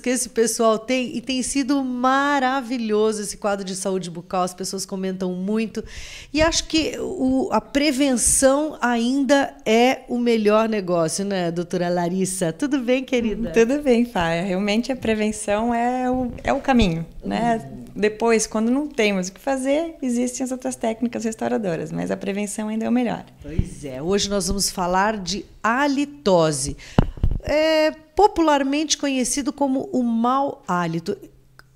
que esse pessoal tem e tem sido maravilhoso esse quadro de saúde bucal. As pessoas comentam muito e acho que o, a prevenção ainda é o melhor negócio, né, doutora Larissa? Tudo bem, querida? Tudo bem, Fáia. Realmente a prevenção é o, é o caminho, né? Uhum. Depois, quando não temos o que fazer, existem as outras técnicas restauradoras, mas a prevenção ainda é o melhor. Pois é. Hoje nós vamos falar de halitose é popularmente conhecido como o mau hálito.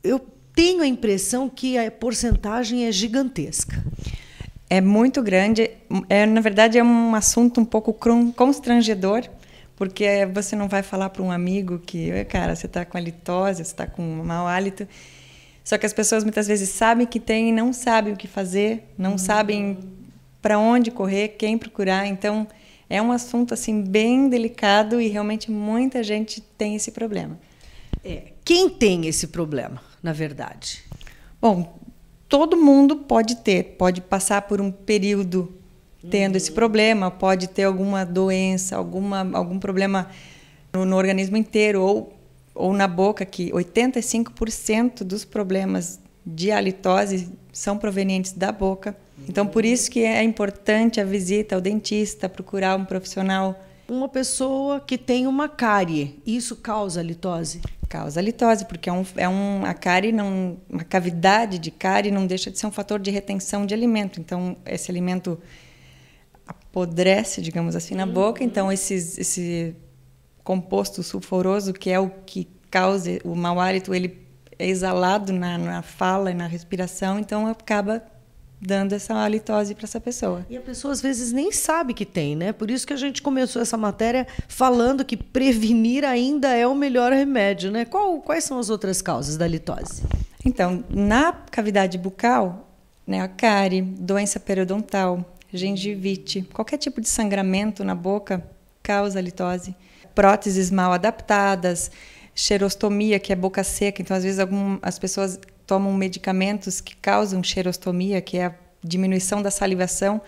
Eu tenho a impressão que a porcentagem é gigantesca. É muito grande. É, na verdade, é um assunto um pouco constrangedor, porque você não vai falar para um amigo que, cara, você está com halitose, você está com mau hálito. Só que as pessoas muitas vezes sabem que tem e não sabem o que fazer, não hum. sabem para onde correr, quem procurar. Então, é um assunto assim bem delicado e realmente muita gente tem esse problema. É. Quem tem esse problema, na verdade? Bom, todo mundo pode ter, pode passar por um período tendo uhum. esse problema, pode ter alguma doença, alguma, algum problema no, no organismo inteiro ou, ou na boca, que 85% dos problemas de halitose são provenientes da boca. Então, por isso que é importante a visita ao dentista, procurar um profissional. Uma pessoa que tem uma cárie, isso causa litose? Causa litose, porque é, um, é um, a cárie, não, uma cavidade de cárie não deixa de ser um fator de retenção de alimento. Então, esse alimento apodrece, digamos assim, na uhum. boca. Então, uhum. esses, esse composto sulfuroso, que é o que causa o mau hálito, ele é exalado na, na fala e na respiração, então acaba dando essa halitose para essa pessoa. E a pessoa às vezes nem sabe que tem, né? Por isso que a gente começou essa matéria falando que prevenir ainda é o melhor remédio, né? Qual, quais são as outras causas da halitose? Então, na cavidade bucal, né, a cárie, doença periodontal, gengivite, qualquer tipo de sangramento na boca causa halitose. Próteses mal adaptadas, xerostomia, que é boca seca, então às vezes algumas as pessoas tomam medicamentos que causam xerostomia, que é a diminuição da salivação,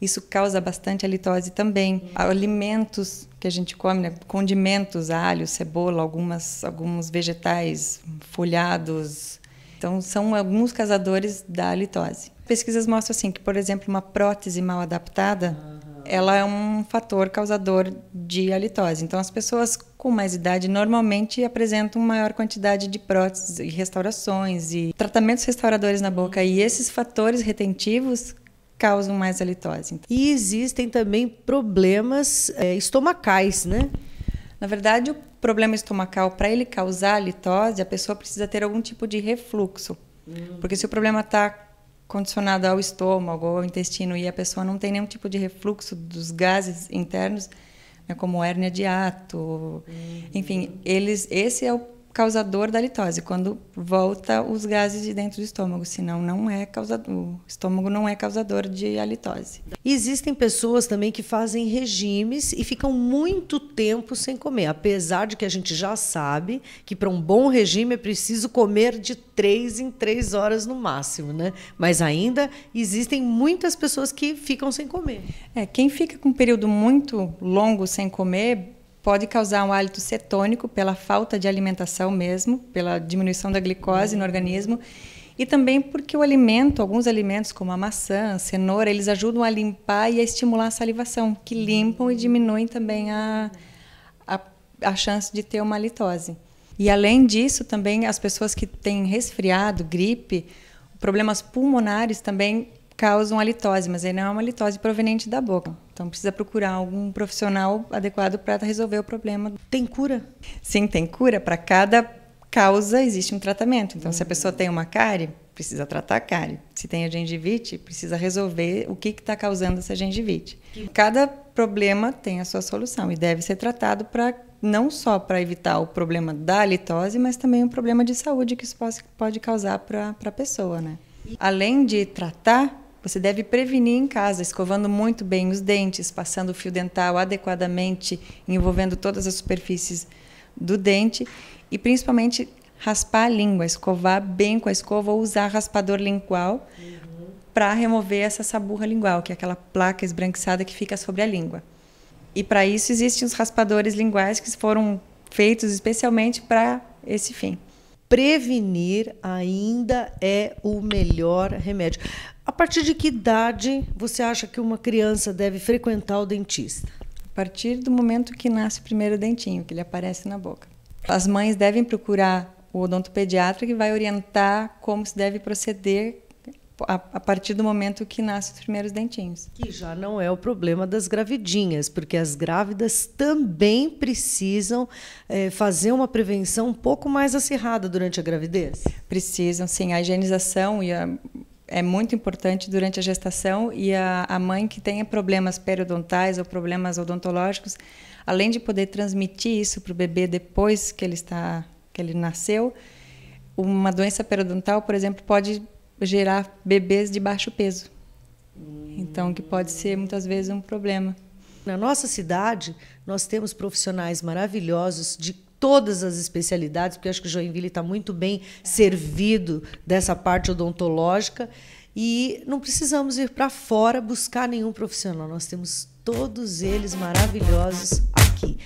isso causa bastante a litose também. Alimentos que a gente come, né? condimentos, alho, cebola, algumas, alguns vegetais folhados. Então, são alguns causadores da litose. Pesquisas mostram assim, que, por exemplo, uma prótese mal adaptada ela é um fator causador de halitose. Então, as pessoas com mais idade normalmente apresentam maior quantidade de próteses e restaurações e tratamentos restauradores na boca. E esses fatores retentivos causam mais halitose. E existem também problemas é, estomacais, né? Na verdade, o problema estomacal, para ele causar halitose, a pessoa precisa ter algum tipo de refluxo. Hum. Porque se o problema está condicionada ao estômago ou ao intestino e a pessoa não tem nenhum tipo de refluxo dos gases internos, né, como hérnia de ato, uhum. enfim, eles, esse é o causador da litose, quando volta os gases de dentro do estômago, senão não é causador, o estômago não é causador de halitose. Existem pessoas também que fazem regimes e ficam muito tempo sem comer, apesar de que a gente já sabe que para um bom regime é preciso comer de três em três horas no máximo, né? Mas ainda existem muitas pessoas que ficam sem comer. É, quem fica com um período muito longo sem comer pode causar um hálito cetônico pela falta de alimentação mesmo, pela diminuição da glicose no organismo e também porque o alimento, alguns alimentos como a maçã, a cenoura, eles ajudam a limpar e a estimular a salivação, que limpam e diminuem também a, a, a chance de ter uma halitose. E além disso, também as pessoas que têm resfriado, gripe, problemas pulmonares também causam a litose, mas ele não é uma litose proveniente da boca. Então precisa procurar algum profissional adequado para resolver o problema. Tem cura? Sim, tem cura. Para cada causa existe um tratamento. Então, uhum. se a pessoa hum. tem uma cárie, precisa tratar a cárie. Se tem a gengivite, precisa resolver o que está causando essa gengivite. Cada problema tem a sua solução e deve ser tratado para não só para evitar o problema da litose, mas também o problema de saúde que isso pode, pode causar para a pessoa, né? Além de tratar, você deve prevenir em casa, escovando muito bem os dentes, passando o fio dental adequadamente, envolvendo todas as superfícies do dente e principalmente raspar a língua, escovar bem com a escova ou usar raspador lingual uhum. para remover essa saburra lingual, que é aquela placa esbranquiçada que fica sobre a língua. E para isso existem os raspadores linguais que foram feitos especialmente para esse fim prevenir ainda é o melhor remédio. A partir de que idade você acha que uma criança deve frequentar o dentista? A partir do momento que nasce o primeiro dentinho, que ele aparece na boca. As mães devem procurar o odontopediatra que vai orientar como se deve proceder a, a, partir do momento que nascem os primeiros dentinhos. Que já não é o problema das gravidinhas, porque as grávidas também precisam é, fazer uma prevenção um pouco mais acirrada durante a gravidez. Precisam, sim. A higienização e a, é muito importante durante a gestação e a, a mãe que tenha problemas periodontais ou problemas odontológicos, além de poder transmitir isso para o bebê depois que ele está que ele nasceu, uma doença periodontal, por exemplo, pode gerar bebês de baixo peso. Hum. Então, que pode ser muitas vezes um problema. Na nossa cidade, nós temos profissionais maravilhosos de todas as especialidades, porque acho que Joinville está muito bem servido dessa parte odontológica. E não precisamos ir para fora buscar nenhum profissional, nós temos todos eles maravilhosos aqui.